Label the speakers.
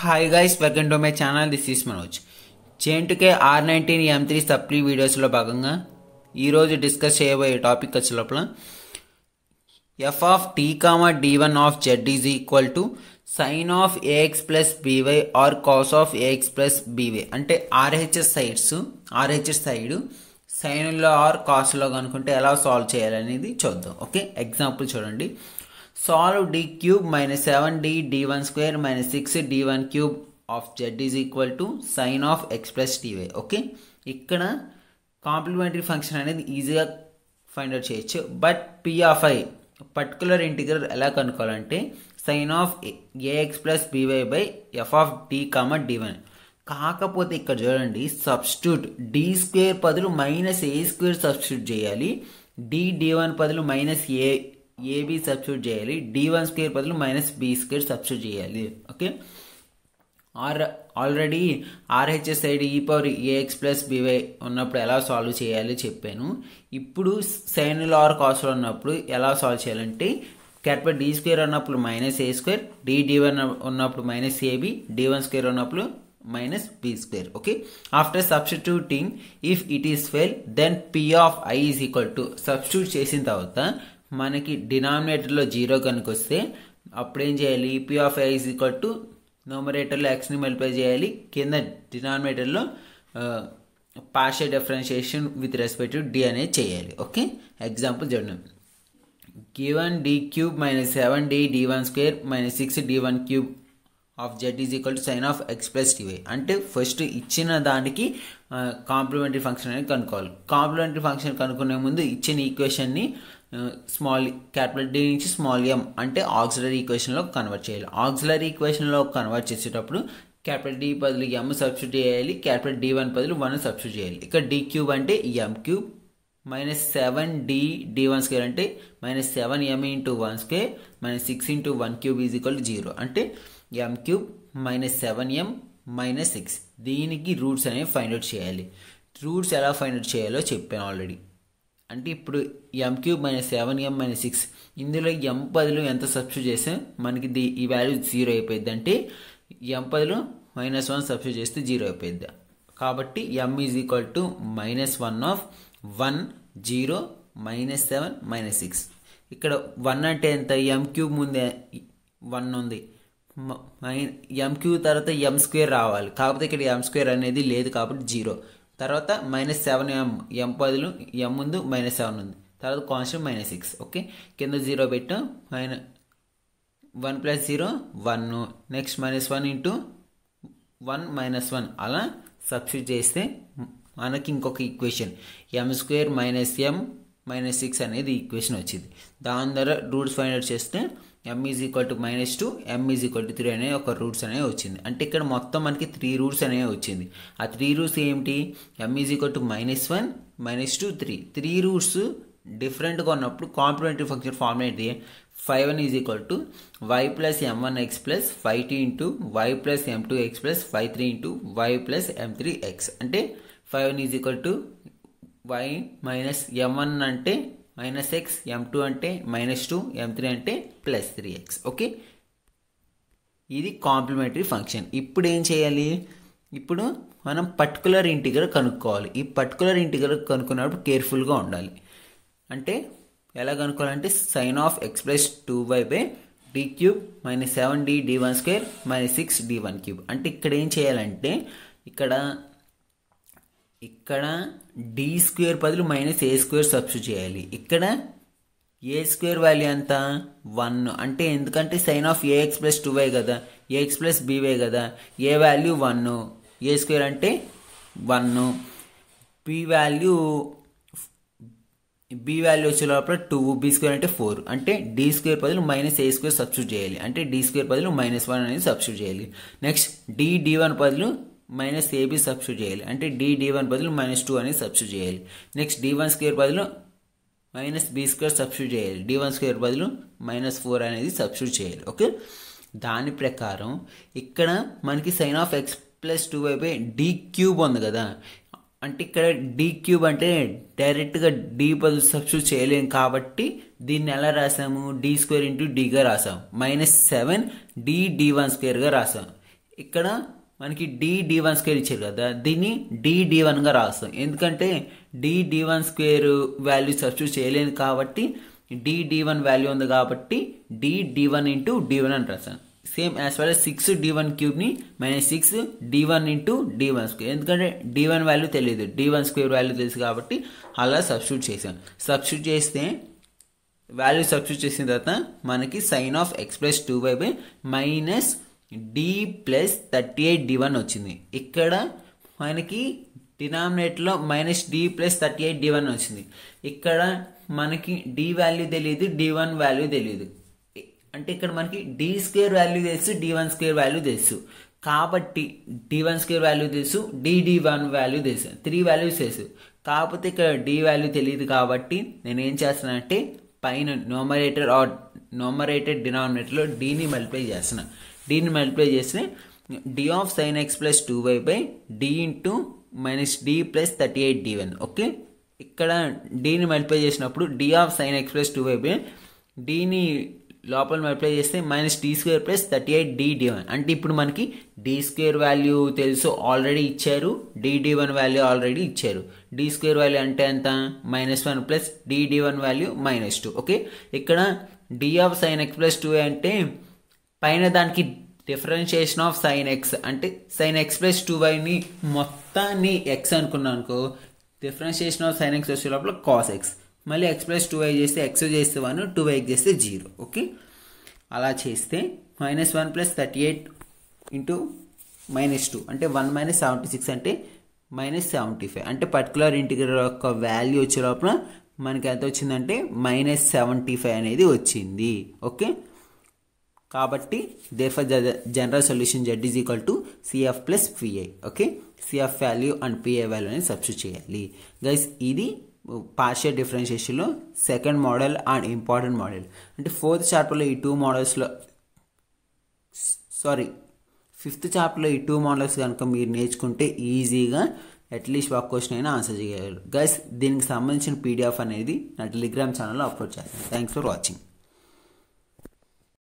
Speaker 1: hi guys welcome to my channel this is Manoj చేంటుకే R nineteen M three supply వీడియోస్లో భాగంగా ఈరోజు discuss చేయబోయే టాపిక్ వచ్చే లోపల F of T comma D one of Z is equal to sine of A X plus B Y or cos of A X plus B Y అంటే RHS sides RHS side సైన్లో or కాస్లో కనుకుంటే ఎలా సాల్వ్ చేయాలనేది చూద్దాం ఓకే ఎగ్జాంపుల్ చూడండి solve D cube minus seven D D one square minus six D one cube of Z is equal to sine of X plus okay ఇక్కడ complementary function అనేది ఈజీగా ఫైండ్ అవుట్ చేయొచ్చు but P of I particular integral ఎలా కనుక్కోవాలంటే sine of A X plus B Y by F of D comma D one కాకపోతే ఇక్కడ చూడండి substitute D square పదులు మైనస్ ఏ స్క్వేర్ సబ్స్టిట్యూట్ చేయాలి డి డి వన్ పదులు మైనస్ ఏ ఏబి సబ్స్టిట్యూట్ చేయాలి D one square బదులు మైనస్ బి స్క్వేర్ సబ్స్టిట్యూట్ చేయాలి okay or already RHS side ఈ పవర్ ఏఎక్స్ ప్లస్ బివై ఉన్నప్పుడు ఎలా సాల్వ్ చేయాలి చెప్పాను ఇప్పుడు సైన్ ఆర్ కాస్ట్ ఉన్నప్పుడు ఎలా సాల్వ్ చేయాలంటే క్యాపిటల్ డి స్క్వేర్ ఉన్నప్పుడు minus A square D D one ఉన్నప్పుడు minus A B D one square ఉన్నప్పుడు minus B square okay after substituting if it is fail then P of I is equal to substitute చేసిన తర్వాత మనకి డినామినేటర్లో zero కనుక వస్తే అప్పుడేం చేయాలి P of I is equal to నోమరేటర్లో ఎక్స్ని మల్టిప్లై చేయాలి కింద డినామినేటర్లో partial differentiation with respect to D అనేది చేయాలి ఓకే ఎగ్జాంపుల్ చూడండి given D cube minus seven D D one square minus six D one cube of Z is equal to sine of X plus T Y అంటే first ఇచ్చిన దానికి complementary function అనేది కనుక్కోవాలి complementary function కనుక్కునే ముందు ఇచ్చిన ఈక్వేషన్ని small capital D నుంచి small M అంటే ఆక్సిలరీ ఈక్వేషన్లో కన్వర్ట్ చేయాలి ఆక్సిలరీ ఈక్వేషన్లో కన్వర్ట్ చేసేటప్పుడు క్యాపిటల్ డి బదులు ఎం సబ్స్టిట్యూట్ చేయాలి క్యాపిటల్ డి వన్ బదులు వన్ సబ్స్టిట్యూట్ చేయాలి ఇక్కడ డి క్యూబ్ అంటే M cube minus seven D D one square అంటే minus seven M into one square minus six into one cube is equal zero అంటే M cube minus seven M minus six దీనికి roots అనేవి find out చేయాలి roots ఎలా find out చేయాలో చెప్పాను already అంటే ఇప్పుడు M cube minus seven M minus six ఇందులో ఎం పదులు ఎంత సబ్స్టిట్యూట్ చేస్తే మనకి ది ఈ వాల్యూ జీరో అయిపోయింది అంటే ఎం పదులు మైనస్ వన్ సబ్స్టిట్యూట్ చేస్తే జీరో అయిపోయింది కాబట్టి M is equal to minus one of one zero minus seven minus six ఇక్కడ వన్ అంటే ఎంత ఎం క్యూబ్ ముందే వన్ ఉంది ఎంక్యూ తర్వాత ఎం స్క్వేర్ రావాలి కాకపోతే ఇక్కడ ఎం స్క్వేర్ అనేది లేదు కాబట్టి జీరో తర్వాత మైనస్ సెవెన్ ఎం ఎం పదులు ఎం ఉంది మైనస్ సెవెన్ ఉంది తర్వాత కాన్స్టెంట్ మైనస్ సిక్స్ ఓకే కింద జీరో పెట్టాం minus one plus zero one next minus one into one minus one అలా సబ్స్టిట్యూట్ చేస్తే మనకి ఇంకొక equation M square minus M minus six అనేది ఈక్వేషన్ వచ్చింది దాని ద్వారా రూట్స్ ఫైండ్ అవుట్ చేస్తే M is equal to minus two M is equal to three అనే ఒక రూట్స్ అనేవి వచ్చింది అంటే ఇక్కడ మొత్తం మనకి త్రీ రూట్స్ అనేవి వచ్చింది ఆ త్రీ రూట్స్ ఏమిటి M is equal to minus one minus two three three roots డిఫరెంట్గా ఉన్నప్పుడు కాంప్లిమెంటరీ ఫంక్షన్ ఫామ్ ఏంటి five one is equal to Y plus M one X plus five T into Y plus M two X plus five three into Y plus M three X అంటే five one is equal to Y minus M one అంటే minus X M two అంటే minus two M three అంటే plus three X okay ఇది complementary function ఇప్పుడు ఏం చేయాలి ఇప్పుడు మనం పర్టికులర్ ఇంటిగ్రల్ కనుక్కోవాలి ఈ పర్టికులర్ ఇంటిగ్రల్ కనుక్కున్నప్పుడు కేర్ఫుల్గా ఉండాలి అంటే ఎలా కనుక్కోవాలంటే sine of X plus two Y by D cube minus seven D D one square minus six D one cube అంటే ఇక్కడ ఏం చేయాలంటే ఇక్కడ ఇక్కడ డి స్క్వేర్ బదులు మైనస్ ఏ స్క్వేర్ సబ్స్టిట్యూట్ చేయాలి ఇక్కడ ఏ స్క్వేర్ వాల్యూ ఎంత వన్ అంటే ఎందుకంటే sine of A X plus two Y కదా ఏఎక్స్ ప్లస్ బీవై కదా A value one A square అంటే one B value B value వచ్చే లోపల టూ బి స్క్వేర్ అంటే ఫోర్ అంటే డి స్క్వేర్ బదులు మైనస్ ఏ స్క్వేర్ సబ్స్టిట్యూట్ చేయాలి అంటే డి స్క్వేర్ బదులు మైనస్ వన్ అనేది సబ్స్టిట్యూట్ చేయాలి నెక్స్ట్ డి డి వన్ బదులు మైనస్ ఏబీ సబ్స్టూ చేయాలి అంటే డి డి వన్ బదులు మైనస్ టూ అనేది సబ్స్టూ చేయాలి నెక్స్ట్ డి వన్ స్క్వేర్ బదులు మైనస్ బీ స్క్వేర్ సబ్స్టూ చేయాలి డి వన్ స్క్వేర్ బదులు మైనస్ ఫోర్ అనేది సబ్స్టూ చేయాలి ఓకే దాని ప్రకారం ఇక్కడ మనకి sine of X plus two వైపే డి క్యూబ్ ఉంది కదా అంటే ఇక్కడ డి క్యూబ్ అంటే డైరెక్ట్గా డీ బదులు సబ్స్టూ చేయలేము కాబట్టి దీన్ని ఎలా రాసాము డీ స్క్వేర్ ఇంటూ డిగా రాసాం minus seven D D one స్క్వేర్గా రాసాం ఇక్కడ మనకి డి డి వన్ స్క్వేర్ ఇచ్చారు కదా దీన్ని డి డి వన్గా రాస్తాం ఎందుకంటే D D one square value substitute చేయలేదు కాబట్టి డి డి వన్ వాల్యూ ఉంది కాబట్టి D D one into D one అని రాస్తాను same as well six D one క్యూబ్ని minus six D one into D one square ఎందుకంటే డి వన్ వాల్యూ తెలియదు D one square value తెలుసు కాబట్టి అలా సబ్స్టిట్యూట్ చేశాను సబ్స్టిట్యూట్ చేస్తే వాల్యూ సబ్స్టిట్యూట్ చేసిన తర్వాత మనకి sine of X plus two Y by minus D plus thirty eight D one వచ్చింది ఇక్కడ మనకి డినామినేట్లో minus D plus thirty eight D one వచ్చింది ఇక్కడ మనకి డి వాల్యూ తెలియదు డి వన్ వాల్యూ తెలియదు అంటే ఇక్కడ మనకి డి స్క్వేర్ వాల్యూ తెలుసు డి వన్ స్క్వేర్ వాల్యూ తెలుసు కాబట్టి డి వన్ స్క్వేర్ వాల్యూ తెలుసు డిడి వన్ వాల్యూ తెలుసు త్రీ వాల్యూస్ తెలుసు కాకపోతే ఇక్కడ డి వాల్యూ తెలియదు కాబట్టి నేను ఏం చేస్తానంటే పైన నోమరేటర్ ఆర్ నోమరేటర్ డినామినేటర్లో డీని మల్టిప్లై చేస్తున్నాను దీన్ని మల్టిప్లై చేస్తే D of sine X plus two Y by D into minus D plus thirty eight D one okay ఇక్కడ డీని మల్టిప్లై చేసినప్పుడు D of sine X plus two Y by డీని లోపల మల్టిప్లై చేస్తే minus D square plus thirty eight D D one అంటే ఇప్పుడు మనకి D square value తెలుసు ఆల్రెడీ ఇచ్చారు D D one value already ఇచ్చారు డి స్క్వేర్ వాల్యూ అంటే ఎంత minus one plus D D one value minus two okay ఇక్కడ D of sine X plus two అంటే పైన దానికి డిఫరెన్షియేషన్ ఆఫ్ సైన్ ఎక్స్ అంటే సైన్ ఎక్స్ ప్లస్ టూ వైని మొత్తాన్ని ఎక్స్ అనుకున్నాను అనుకో డిఫరెన్షియేషన్ ఆఫ్ సైన్ ఎక్స్ వచ్చే లోపల కాస్ ఎక్స్ మళ్ళీ ఎక్స్ ప్లస్ టూ వై చేస్తే ఎక్స్ చేస్తే వన్ టూ వై చేస్తే జీరో ఓకే అలా చేస్తే minus one plus thirty eight into minus two అంటే వన్ మైనస్ సెవెంటీ సిక్స్ అంటే మైనస్ సెవెంటీ ఫైవ్ అంటే పర్టికులర్ ఇంటిగ్రల్ యొక్క వాల్యూ వచ్చే లోపల మనకి ఎంత వచ్చిందంటే మైనస్ సెవెంటీ ఫైవ్ అనేది వచ్చింది ఓకే కాబట్టి therefore for general solution z is equal to C F plus pa okay C F value and P A value అని సబ్స్టిట్యూట్ చేయాలి గైస్ ఇది పార్షియల్ డిఫరెన్షియేషన్లో second model and important model అంటే ఫోర్త్ చాప్టర్లో ఈ టూ మోడల్స్లో సారీ ఫిఫ్త్ చాప్టర్లో ఈ టూ మోడల్స్ కనుక మీరు నేర్చుకుంటే ఈజీగా అట్లీస్ట్ ఒక క్వశ్చన్ అయినా ఆన్సర్ చేయగలరు గైస్ దీనికి సంబంధించిన పీడిఎఫ్ అనేది నా టెలిగ్రామ్ ఛానల్లో అప్లోడ్ చేస్తాను థ్యాంక్స్ ఫర్ వాచింగ్